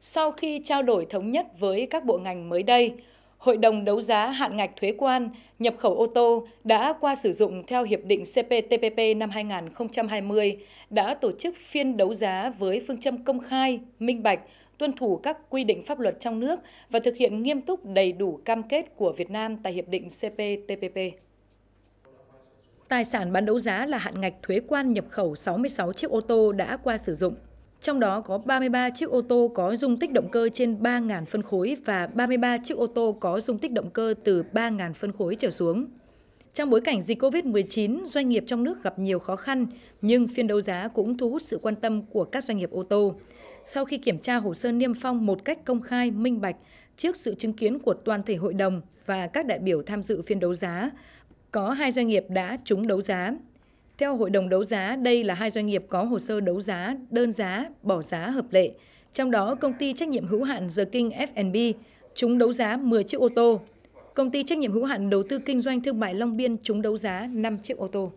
sau khi trao đổi thống nhất với các bộ ngành mới đây, Hội đồng đấu giá hạn ngạch thuế quan nhập khẩu ô tô đã qua sử dụng theo Hiệp định CPTPP năm 2020 đã tổ chức phiên đấu giá với phương châm công khai, minh bạch, tuân thủ các quy định pháp luật trong nước và thực hiện nghiêm túc đầy đủ cam kết của Việt Nam tại Hiệp định CPTPP. Tài sản bán đấu giá là hạn ngạch thuế quan nhập khẩu 66 chiếc ô tô đã qua sử dụng trong đó có 33 chiếc ô tô có dung tích động cơ trên 3.000 phân khối và 33 chiếc ô tô có dung tích động cơ từ 3.000 phân khối trở xuống. Trong bối cảnh dịch COVID-19, doanh nghiệp trong nước gặp nhiều khó khăn, nhưng phiên đấu giá cũng thu hút sự quan tâm của các doanh nghiệp ô tô. Sau khi kiểm tra hồ sơ niêm phong một cách công khai, minh bạch, trước sự chứng kiến của toàn thể hội đồng và các đại biểu tham dự phiên đấu giá, có hai doanh nghiệp đã trúng đấu giá. Theo Hội đồng đấu giá, đây là hai doanh nghiệp có hồ sơ đấu giá, đơn giá, bỏ giá hợp lệ. Trong đó, công ty trách nhiệm hữu hạn The King F&B chúng đấu giá 10 chiếc ô tô. Công ty trách nhiệm hữu hạn đầu tư kinh doanh thương mại Long Biên chúng đấu giá 5 chiếc ô tô.